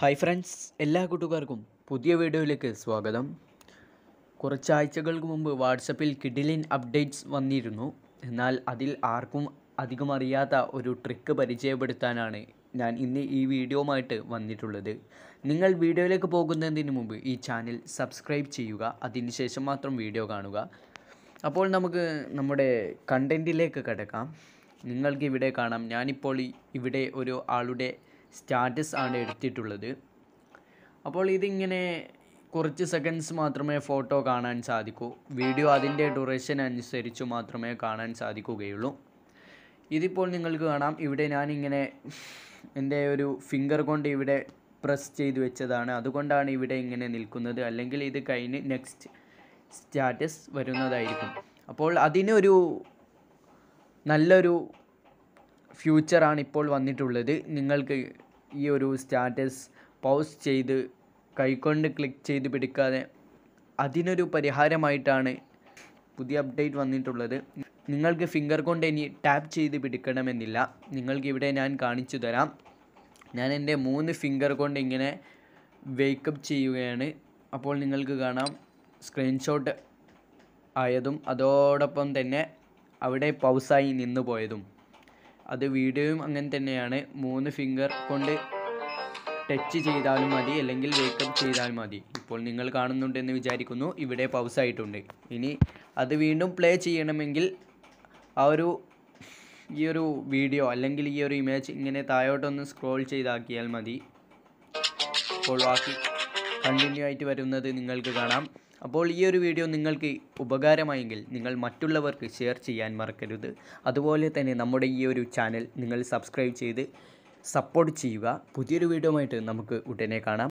hi friends എല്ലാ കൂട്ടുകാർക്കും പുതിയ വീഡിയോയിലേക്ക് സ്വാഗതം കുറച്ചാഴ്ചകൾക്ക് മുമ്പ് വാട്സപ്പിൽ കിഡിലിൻ അപ്ഡേറ്റ്സ് വന്നിരുന്നു എന്നാൽ അതിൽ ആർക്കും അധികം അറിയാത്ത ഒരു ട്രിക്ക് പരിചയപ്പെടുത്താനാണ് ഞാൻ ഇന്ന് ഈ വീഡിയോമായിട്ട് വന്നിട്ടുള്ളത് നിങ്ങൾ വീഡിയോയിലേക്ക് പോകുന്നതിന് മുമ്പ് ഈ ചാനൽ സബ്സ്ക്രൈബ് ചെയ്യുക അതിനുശേഷം മാത്രം വീഡിയോ കാണുക അപ്പോൾ നമുക്ക് നമ്മുടെ കണ്ടൻറ്റിലേക്ക് കിടക്കാം നിങ്ങൾക്കിവിടെ കാണാം ഞാനിപ്പോൾ ഇവിടെ ഒരു ആളുടെ സ്റ്റാറ്റസ് ആണ് എടുത്തിട്ടുള്ളത് അപ്പോൾ ഇതിങ്ങനെ കുറച്ച് സെക്കൻഡ്സ് മാത്രമേ ഫോട്ടോ കാണാൻ സാധിക്കൂ വീഡിയോ അതിൻ്റെ ഡ്യൂറേഷൻ അനുസരിച്ച് മാത്രമേ കാണാൻ സാധിക്കുകയുള്ളൂ ഇതിപ്പോൾ നിങ്ങൾക്ക് കാണാം ഇവിടെ ഞാനിങ്ങനെ എൻ്റെ ഒരു ഫിംഗർ കൊണ്ട് ഇവിടെ പ്രസ് ചെയ്തു വെച്ചതാണ് അതുകൊണ്ടാണ് ഇവിടെ ഇങ്ങനെ നിൽക്കുന്നത് അല്ലെങ്കിൽ ഇത് കഴിഞ്ഞ് നെക്സ്റ്റ് സ്റ്റാറ്റസ് വരുന്നതായിരിക്കും അപ്പോൾ അതിനൊരു നല്ലൊരു ഫ്യൂച്ചറാണ് ഇപ്പോൾ വന്നിട്ടുള്ളത് നിങ്ങൾക്ക് ഈ ഒരു സ്റ്റാറ്റസ് പൗസ് ചെയ്ത് കൈകൊണ്ട് ക്ലിക്ക് ചെയ്ത് പിടിക്കാതെ അതിനൊരു പരിഹാരമായിട്ടാണ് പുതിയ അപ്ഡേറ്റ് വന്നിട്ടുള്ളത് നിങ്ങൾക്ക് ഫിംഗർ കൊണ്ട് ഇനി ടാപ്പ് ചെയ്ത് പിടിക്കണമെന്നില്ല നിങ്ങൾക്കിവിടെ ഞാൻ കാണിച്ചു തരാം ഞാൻ എൻ്റെ മൂന്ന് ഫിംഗർ കൊണ്ട് ഇങ്ങനെ വേക്കപ്പ് ചെയ്യുകയാണ് അപ്പോൾ നിങ്ങൾക്ക് കാണാം സ്ക്രീൻഷോട്ട് ആയതും അതോടൊപ്പം തന്നെ അവിടെ പൗസായി നിന്നു പോയതും അത് വീഡിയോയും അങ്ങനെ തന്നെയാണ് മൂന്ന് ഫിംഗർ കൊണ്ട് ടച്ച് ചെയ്താലും മതി അല്ലെങ്കിൽ വേക്കപ്പ് ചെയ്താലും മതി ഇപ്പോൾ നിങ്ങൾ കാണുന്നുണ്ടെന്ന് വിചാരിക്കുന്നു ഇവിടെ പൗസ് ആയിട്ടുണ്ട് ഇനി അത് വീണ്ടും പ്ലേ ചെയ്യണമെങ്കിൽ ആ ഒരു ഈ ഒരു വീഡിയോ അല്ലെങ്കിൽ ഈ ഒരു ഇമേജ് ഇങ്ങനെ താഴോട്ടൊന്ന് സ്ക്രോൾ ചെയ്താക്കിയാൽ മതി അപ്പോൾ ബാക്കി കണ്ടിന്യൂ ആയിട്ട് വരുന്നത് നിങ്ങൾക്ക് കാണാം അപ്പോൾ ഈ ഒരു വീഡിയോ നിങ്ങൾക്ക് ഉപകാരമായെങ്കിൽ നിങ്ങൾ മറ്റുള്ളവർക്ക് ഷെയർ ചെയ്യാൻ മറക്കരുത് അതുപോലെ തന്നെ നമ്മുടെ ഈ ഒരു ചാനൽ നിങ്ങൾ സബ്സ്ക്രൈബ് ചെയ്ത് സപ്പോർട്ട് ചെയ്യുക പുതിയൊരു വീഡിയോ ആയിട്ട് നമുക്ക് ഉടനെ കാണാം